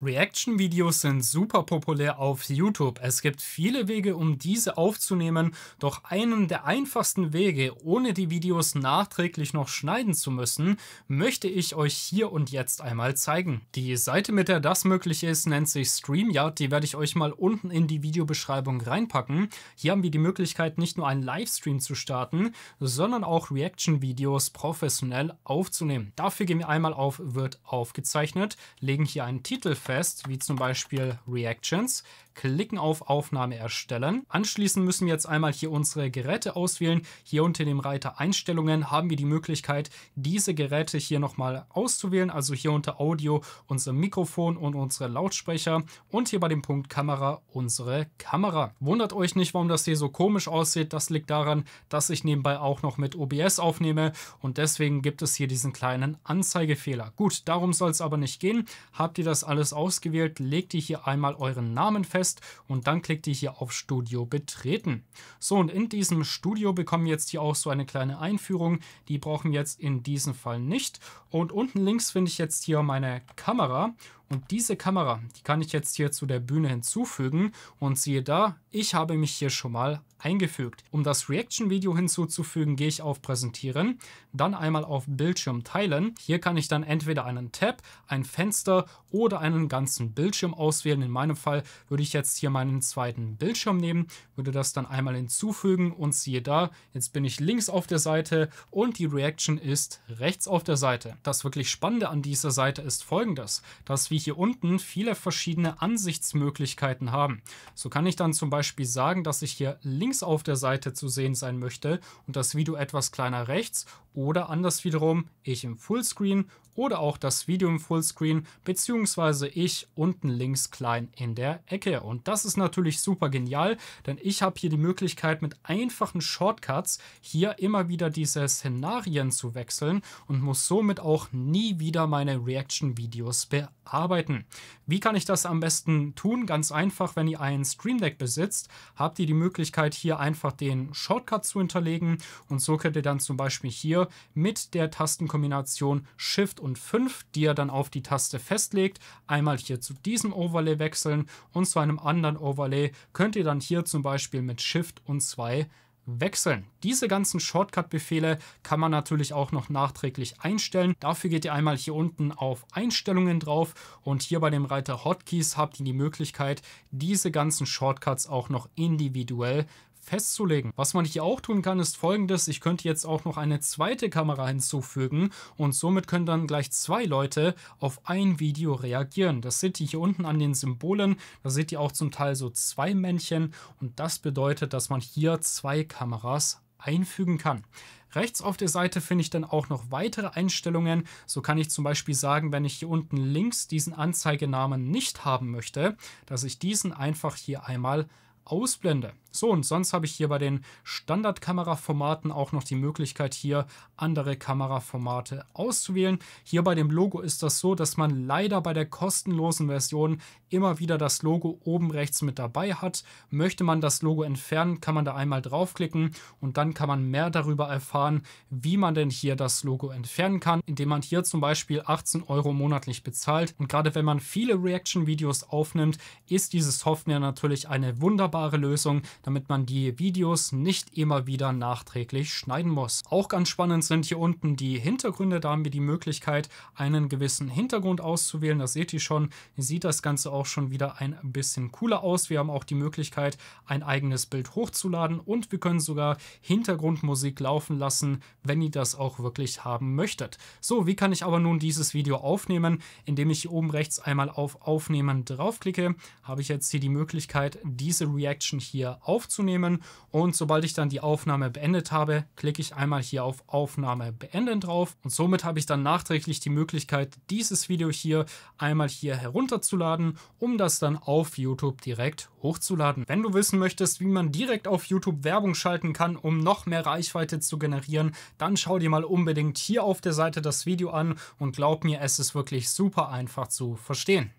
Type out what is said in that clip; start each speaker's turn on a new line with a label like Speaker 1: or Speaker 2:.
Speaker 1: Reaction-Videos sind super populär auf YouTube. Es gibt viele Wege, um diese aufzunehmen, doch einen der einfachsten Wege, ohne die Videos nachträglich noch schneiden zu müssen, möchte ich euch hier und jetzt einmal zeigen. Die Seite, mit der das möglich ist, nennt sich StreamYard. Die werde ich euch mal unten in die Videobeschreibung reinpacken. Hier haben wir die Möglichkeit, nicht nur einen Livestream zu starten, sondern auch Reaction-Videos professionell aufzunehmen. Dafür gehen wir einmal auf Wird aufgezeichnet, legen hier einen Titel fest, wie zum Beispiel Reactions, klicken auf Aufnahme erstellen. Anschließend müssen wir jetzt einmal hier unsere Geräte auswählen. Hier unter dem Reiter Einstellungen haben wir die Möglichkeit, diese Geräte hier nochmal auszuwählen. Also hier unter Audio unser Mikrofon und unsere Lautsprecher und hier bei dem Punkt Kamera unsere Kamera. Wundert euch nicht, warum das hier so komisch aussieht. Das liegt daran, dass ich nebenbei auch noch mit OBS aufnehme und deswegen gibt es hier diesen kleinen Anzeigefehler. Gut, darum soll es aber nicht gehen. Habt ihr das alles ausgewählt, legt ihr hier einmal euren Namen fest und dann klickt ihr hier auf Studio betreten. So und in diesem Studio bekommen wir jetzt hier auch so eine kleine Einführung, die brauchen wir jetzt in diesem Fall nicht. Und unten links finde ich jetzt hier meine Kamera und diese Kamera, die kann ich jetzt hier zu der Bühne hinzufügen und siehe da, ich habe mich hier schon mal eingefügt. Um das Reaction-Video hinzuzufügen, gehe ich auf Präsentieren, dann einmal auf Bildschirm teilen. Hier kann ich dann entweder einen Tab, ein Fenster oder einen ganzen Bildschirm auswählen. In meinem Fall würde ich jetzt hier meinen zweiten Bildschirm nehmen, würde das dann einmal hinzufügen und siehe da, jetzt bin ich links auf der Seite und die Reaction ist rechts auf der Seite. Das wirklich Spannende an dieser Seite ist folgendes, dass wir wir hier unten viele verschiedene Ansichtsmöglichkeiten haben. So kann ich dann zum Beispiel sagen, dass ich hier links auf der Seite zu sehen sein möchte und das Video etwas kleiner rechts oder anders wiederum ich im Fullscreen oder auch das Video im Fullscreen beziehungsweise ich unten links klein in der Ecke. Und das ist natürlich super genial, denn ich habe hier die Möglichkeit mit einfachen Shortcuts hier immer wieder diese Szenarien zu wechseln und muss somit auch nie wieder meine Reaction-Videos bearbeiten arbeiten. Wie kann ich das am besten tun? Ganz einfach, wenn ihr ein Stream Deck besitzt, habt ihr die Möglichkeit, hier einfach den Shortcut zu hinterlegen und so könnt ihr dann zum Beispiel hier mit der Tastenkombination Shift und 5, die ihr dann auf die Taste festlegt, einmal hier zu diesem Overlay wechseln und zu einem anderen Overlay könnt ihr dann hier zum Beispiel mit Shift und 2 wechseln. Diese ganzen Shortcut-Befehle kann man natürlich auch noch nachträglich einstellen. Dafür geht ihr einmal hier unten auf Einstellungen drauf und hier bei dem Reiter Hotkeys habt ihr die Möglichkeit, diese ganzen Shortcuts auch noch individuell festzulegen. Was man hier auch tun kann, ist folgendes. Ich könnte jetzt auch noch eine zweite Kamera hinzufügen und somit können dann gleich zwei Leute auf ein Video reagieren. Das seht ihr hier unten an den Symbolen. Da seht ihr auch zum Teil so zwei Männchen und das bedeutet, dass man hier zwei Kameras einfügen kann. Rechts auf der Seite finde ich dann auch noch weitere Einstellungen. So kann ich zum Beispiel sagen, wenn ich hier unten links diesen Anzeigenamen nicht haben möchte, dass ich diesen einfach hier einmal ausblende. So, und sonst habe ich hier bei den Standardkameraformaten auch noch die Möglichkeit, hier andere Kameraformate auszuwählen. Hier bei dem Logo ist das so, dass man leider bei der kostenlosen Version immer wieder das Logo oben rechts mit dabei hat. Möchte man das Logo entfernen, kann man da einmal draufklicken und dann kann man mehr darüber erfahren, wie man denn hier das Logo entfernen kann, indem man hier zum Beispiel 18 Euro monatlich bezahlt. Und gerade wenn man viele Reaction-Videos aufnimmt, ist diese Software natürlich eine wunderbare skalierbare Lösung, damit man die Videos nicht immer wieder nachträglich schneiden muss. Auch ganz spannend sind hier unten die Hintergründe. Da haben wir die Möglichkeit, einen gewissen Hintergrund auszuwählen. Das seht ihr schon. Sieht das Ganze auch schon wieder ein bisschen cooler aus. Wir haben auch die Möglichkeit, ein eigenes Bild hochzuladen und wir können sogar Hintergrundmusik laufen lassen, wenn ihr das auch wirklich haben möchtet. So, wie kann ich aber nun dieses Video aufnehmen? Indem ich hier oben rechts einmal auf Aufnehmen draufklicke, habe ich jetzt hier die Möglichkeit, diese React Reaction hier aufzunehmen. Und sobald ich dann die Aufnahme beendet habe, klicke ich einmal hier auf Aufnahme beenden drauf. Und somit habe ich dann nachträglich die Möglichkeit, dieses Video hier einmal hier herunterzuladen, um das dann auf YouTube direkt hochzuladen. Wenn du wissen möchtest, wie man direkt auf YouTube Werbung schalten kann, um noch mehr Reichweite zu generieren, dann schau dir mal unbedingt hier auf der Seite das Video an und glaub mir, es ist wirklich super einfach zu verstehen.